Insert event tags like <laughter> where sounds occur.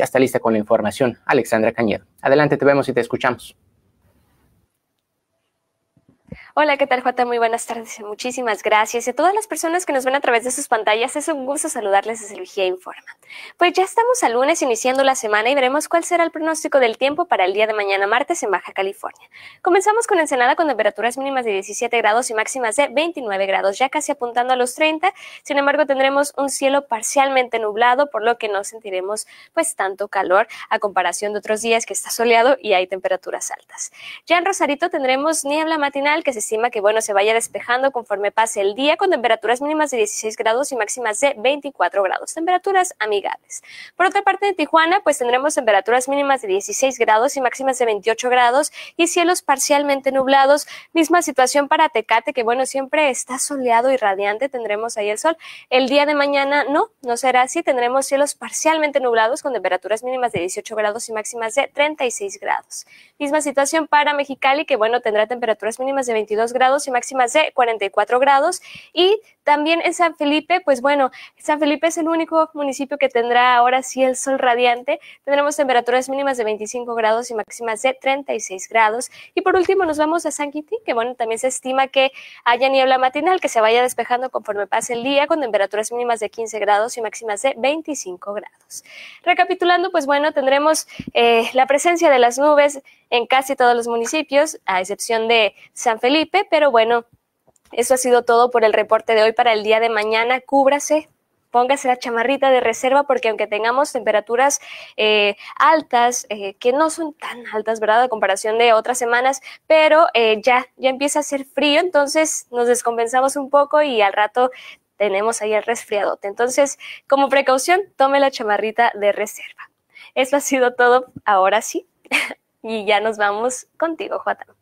Y está lista con la información Alexandra Cañedo. Adelante, te vemos y te escuchamos. Hola, ¿qué tal, Jota? Muy buenas tardes. Muchísimas gracias. Y a todas las personas que nos ven a través de sus pantallas, es un gusto saludarles desde Vigía Informa. Pues ya estamos al lunes iniciando la semana y veremos cuál será el pronóstico del tiempo para el día de mañana martes en Baja California. Comenzamos con Ensenada con temperaturas mínimas de 17 grados y máximas de 29 grados, ya casi apuntando a los 30. Sin embargo, tendremos un cielo parcialmente nublado, por lo que no sentiremos pues tanto calor a comparación de otros días que está soleado y hay temperaturas altas. Ya en Rosarito tendremos niebla matinal que se estima que bueno, se vaya despejando conforme pase el día, con temperaturas mínimas de 16 grados y máximas de 24 grados, temperaturas amigables. Por otra parte, en Tijuana, pues tendremos temperaturas mínimas de 16 grados y máximas de 28 grados y cielos parcialmente nublados. Misma situación para Tecate, que bueno, siempre está soleado y radiante, tendremos ahí el sol. El día de mañana no, no será así, tendremos cielos parcialmente nublados con temperaturas mínimas de 18 grados y máximas de 36 grados. Misma situación para Mexicali, que bueno, tendrá temperaturas mínimas de de 22 grados y máximas de 44 grados. Y también en San Felipe, pues bueno, San Felipe es el único municipio que tendrá ahora sí el sol radiante. Tendremos temperaturas mínimas de 25 grados y máximas de 36 grados. Y por último nos vamos a San Quintín, que bueno, también se estima que haya niebla matinal, que se vaya despejando conforme pase el día, con temperaturas mínimas de 15 grados y máximas de 25 grados. Recapitulando, pues bueno, tendremos eh, la presencia de las nubes en casi todos los municipios, a excepción de San Felipe, pero bueno, eso ha sido todo por el reporte de hoy para el día de mañana. Cúbrase, póngase la chamarrita de reserva porque aunque tengamos temperaturas eh, altas, eh, que no son tan altas, ¿verdad? A comparación de otras semanas, pero eh, ya, ya empieza a hacer frío, entonces nos descompensamos un poco y al rato tenemos ahí el resfriadote. Entonces, como precaución, tome la chamarrita de reserva. Eso ha sido todo ahora sí. <laughs> y ya nos vamos contigo, Jota.